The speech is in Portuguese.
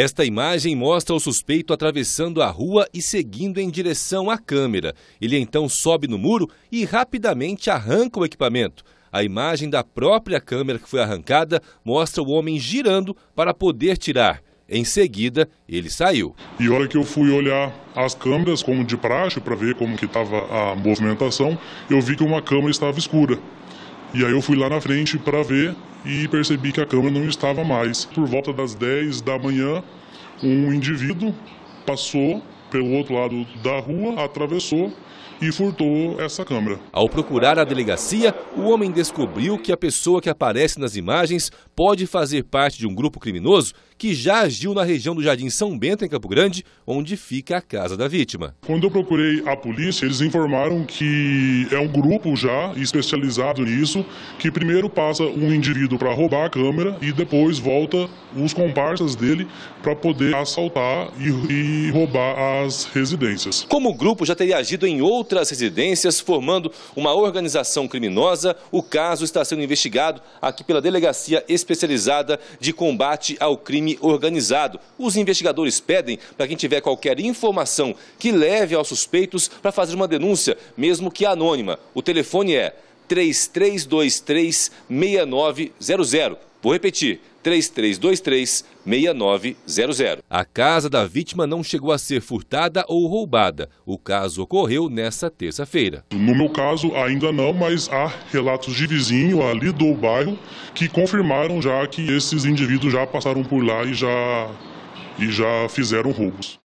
Esta imagem mostra o suspeito atravessando a rua e seguindo em direção à câmera. Ele então sobe no muro e rapidamente arranca o equipamento. A imagem da própria câmera que foi arrancada mostra o homem girando para poder tirar. Em seguida, ele saiu. E hora que eu fui olhar as câmeras, como de praxe, para ver como que estava a movimentação, eu vi que uma câmera estava escura. E aí eu fui lá na frente para ver e percebi que a câmera não estava mais. Por volta das 10 da manhã, um indivíduo passou pelo outro lado da rua, atravessou e furtou essa câmera. Ao procurar a delegacia, o homem descobriu que a pessoa que aparece nas imagens pode fazer parte de um grupo criminoso que já agiu na região do Jardim São Bento, em Campo Grande, onde fica a casa da vítima. Quando eu procurei a polícia, eles informaram que é um grupo já especializado nisso, que primeiro passa um indivíduo para roubar a câmera e depois volta os comparsas dele para poder assaltar e, e roubar a as residências. Como o grupo já teria agido em outras residências, formando uma organização criminosa, o caso está sendo investigado aqui pela Delegacia Especializada de Combate ao Crime Organizado. Os investigadores pedem para quem tiver qualquer informação que leve aos suspeitos para fazer uma denúncia, mesmo que anônima. O telefone é 3323 6900. Vou repetir, 3323-6900. A casa da vítima não chegou a ser furtada ou roubada. O caso ocorreu nessa terça-feira. No meu caso, ainda não, mas há relatos de vizinho ali do bairro que confirmaram já que esses indivíduos já passaram por lá e já, e já fizeram roubos.